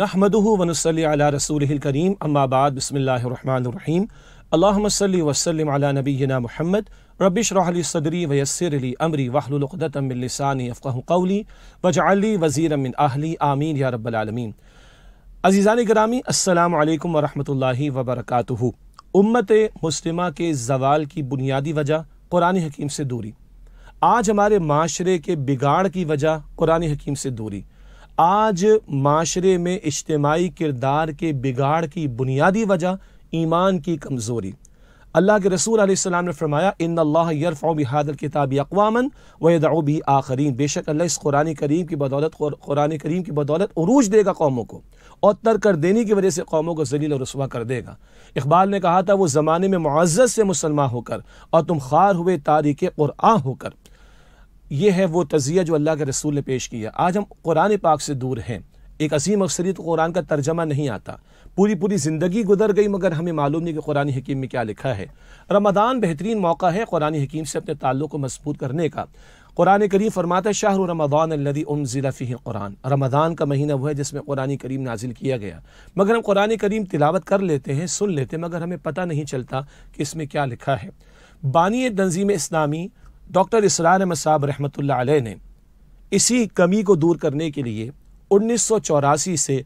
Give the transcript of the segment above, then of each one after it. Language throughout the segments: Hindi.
नहमदह वनसल रसूलकरीम अम्माबाद बसमीम अल्लामसल वसलम नबीना महमद रबिशरली सदरी वयसरली अमरी वाहलुलदतमिलसानी फ़क़ली वजाली वज़ीरमिन आहली आमीन या रब्बालमीन अज़ीज़ान ग्रामी अल्लाम वरहि वबरक उम्मत मुस्लिमा के जवाल की बुनियादी वजह कुरान हकीम से दूरी आज हमारे माशरे के बिगाड़ की वजह कुरान हकीम से दूरी आज माशरे में इज्तमाही किरदार के बिगाड़ की बुनियादी वजह ईमान की कमज़ोरी अल्लाह के रसूल आसमाम ने फरमाया इन हादर किताबी अकवामन वदाबी आखरीन बेशक अल्लाह इस कुरान करीम की बदौलत कुरान करीम की बदौलत अरूज देगा कौमों को और तर कर देने की वजह से कौमों को जलील और रसवा कर देगा इकबाल ने कहा था वो ज़माने में मुआज़त से मुसलमान होकर और तुम खार हुए तारीख़ और आ होकर ये है वो तजिया जो अल्लाह के रसूल ने पेश किया आज हम कुरान पाक से दूर हैं एक अजीम अक्सरीत को कुरान का तर्जमा नहीं आता पूरी पूरी ज़िंदगी गुजर गई मगर हमें मालूम नहीं कि कुरानी हकीम में क्या लिखा है रमदान बेहतरीन मौका है कुरानी हकीम से अपने ताल्लुक को मजबूत करने का कुरान करीम फरमाता है शाहर रमदान अल्लदी उम फ़ी कुरान रमदान का महीना वो है जिसमें कुरानी करीम नाजिल किया गया मगर हम कुरानी करीम तिलावत कर लेते हैं सुन लेते हैं मगर हमें पता नहीं चलता कि इसमें क्या लिखा है बानी तंजीम इस्लामी डॉक्टर इसरान अहमद साहब रहमत ने इसी कमी को दूर करने के लिए उन्नीस सौ चौरासी से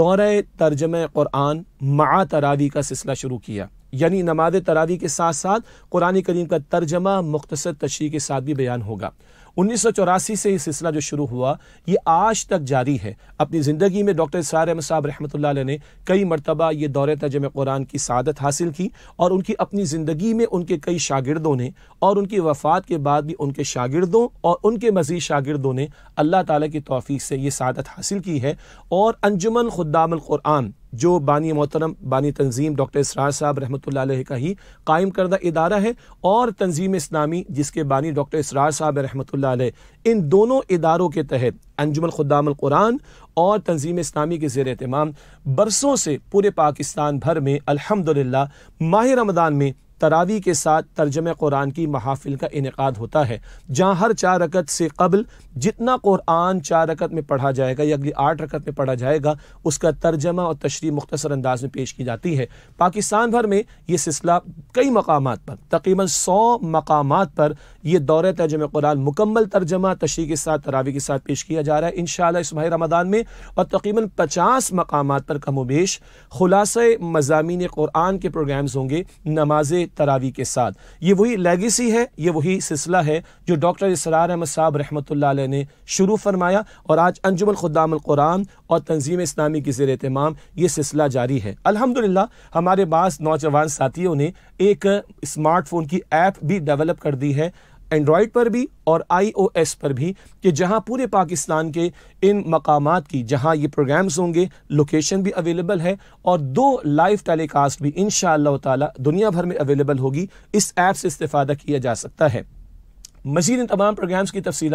दौर तर्जम क़ुरान मा तरावी का सिलसिला शुरू किया यानी नमाज तरावी के साथ साथ कुरानी करीम का तर्जमा मुख्तर तशरी के साथ भी बयान होगा उन्नीस से ये सिलसिला जो शुरू हुआ ये आज तक जारी है अपनी ज़िंदगी में डॉक्टर इसरार अहमद साहब रहमत ने कई मरतबा ये दौरे तजम कुरान की सदत हासिल की और उनकी अपनी ज़िंदगी में उनके कई शागिर्दों ने और उनकी वफ़ात के बाद भी उनके शागिर्दों और उनके मज़ीद शागिर्दों ने अल्लाह ताली की तोफ़ी से ये सदत हासिल की है और अंजुमन खुदाम क़ुरान जो बानी मोहतरम बानी तंजीम डॉक्टर इसरार साहब रहमत का ही कायम करदा इदारा है और तंजीम इस्लामी जिसके बानी डॉक्टर इसरार साहब रहमत इन दोनों इदारों के तहत अंजुमन खुदाम कुरान और तंजीम इस्लामी के जेर बरसों से पूरे पाकिस्तान भर में अलहमदिल्ला माह रमदान में तरावी के साथ तर्जम कुरान की महाफिल का इनका होता है जहाँ हर चार रकत से कबल जितना कुरान चार रकत में पढ़ा जाएगा या अगली आठ रकत में पढ़ा जाएगा उसका तर्जमा और तशरी मुख्तर अंदाज में पेश की जाती है पाकिस्तान भर में ये सिलसिला कई मकाम पर तकरीबन सौ मकाम पर यह दौर तर्जम कुरान मुकम्मल तर्जमा तशरी के साथ तरावी के साथ पेश किया जा रहा है इन इस माहिर रमदान में और तकरीबन पचास मकाम पर कमोबेश खुलासा मजामी कुरान के प्रोग्राम्स होंगे नमाजें तरावी के साथ ये वही लेगेसी है ये वही सिलसिला है जो डॉक्टर इसरार अहमद साहब रहमत ने शुरू फरमाया और आज अंजुमन कुरान और तंजीम इस्लामी की जेर तमाम ये सिलसिला जारी है अलहमदिल्ला हमारे पास नौजवान साथियों ने एक स्मार्टफोन की ऐप भी डेवलप कर दी है एंड्रॉयड पर भी और आईओएस पर भी कि जहां पूरे पाकिस्तान के इन मकाम की जहां ये प्रोग्राम्स होंगे लोकेशन भी अवेलेबल है और दो लाइव टेलीकास्ट भी इन ताला दुनिया भर में अवेलेबल होगी इस ऐप से इस्तेफादा किया जा सकता है मजीद इन तमाम प्रोग्राम्स की तफसी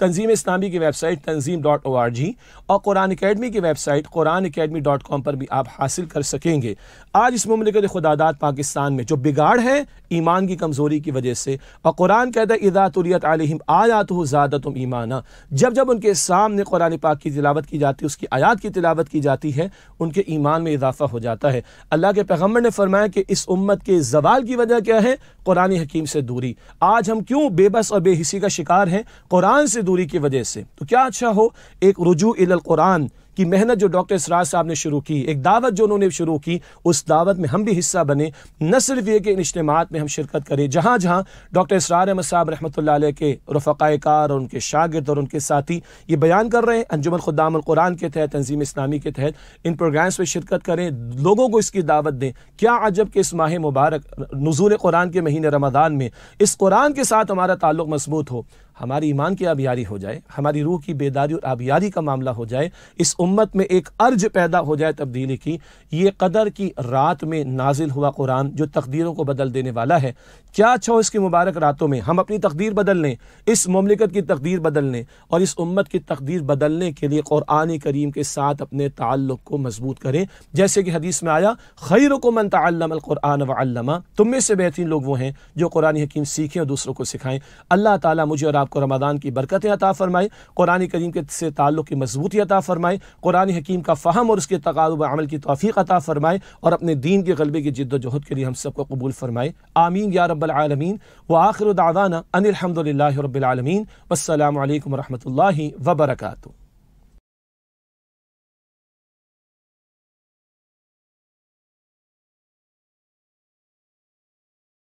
तंजीम इस्लामी की website tanzeem dot O R G और कुरान अकेडमी की website Quran academy dot com पर भी आप हासिल कर सकेंगे आज इस ममलिकत खुदादात पाकिस्तान में जो बिगाड़ है ईमान की कमज़ोरी की वजह से और कुरान कहता है इदातुलियत आलिम आयात हो ज़्यादा तुम ईमाना जब जब उनके सामने कुरान पाक की तिलावत की जाती है उसकी आयात की तिलावत की जाती है उनके ईमान में इजाफा हो जाता है अल्लाह के पैगम्बर ने फरमाया कि इस उम्मत के जवाल की वजह क्या है कुरानी हकीम से दूरी आज हम क्यों बेबस और बेहिसी का शिकार हैं कुरान से दूरी की वजह से तो क्या अच्छा हो एक रुजू इल कुरान कि मेहनत जो डॉक्टर इसरार साहब ने शुरू की एक दावत जो उन्होंने शुरू की उस दावत में हम भी हिस्सा बने न सिर्फ ये कि इन इज्तम में हम शिरकत करें जहाँ जहाँ डॉक्टर इसरार अहमद साहब रहमत ला के रफ़ाकार और उनके शागिद और उनके साथी ये बयान कर रहे हैं अंजुमन खुदाम कुरान के तहत तंजीम इस्लामी के तहत इन प्रोग्राम्स में शिरकत करें लोगों को इसकी दावत दें क्या अजब के इस माह मुबारक नजूर कुरान के महीने रमदान में इस कुरान के साथ हमारा ताल्लुक मजबूत हो हमारी ईमान की आबियारी हो जाए हमारी रूह की बेदारी और आबियारी का मामला हो जाए इस उम्मत में एक अर्ज पैदा हो जाए तब्दीली की ये कदर की रात में नाजिल हुआ कुरान जो तकदीरों को बदल देने वाला है क्या छो इसकी मुबारक रातों में हम अपनी तकदीर बदल लें इस ममलिकत की तकदीर बदल लें और इस उम्मत की तकदीर बदलने के लिए क़ुरान करीम के साथ अपने ताल्लुक़ को मजबूत करें जैसे कि हदीस में आया खैर को मन तमक़ुरान वमा तुम में से बेहतरीन लोग वो हैं जो कुरानी हकीम सीखें और दूसरों को सिखाएं अल्लाह ताली मुझे और आपको रमादान की बरकतें अता फ़रमाए कुरानी करीम के से ताल्लुक़ की मजबूती अता फ़रमाए कुरानी हकीम का फ़हम और उसके तकालब अमल की तोफ़ी अता फ़रमाए और अपने दीन के गलबे की जिद्दोजहद के लिए हम सबको कबूल फ़रमाए आमीन या रबालमीन व आखिर दादाना अनिलहमदिल्ला रबालमीन वालकम वरहमल वबरकू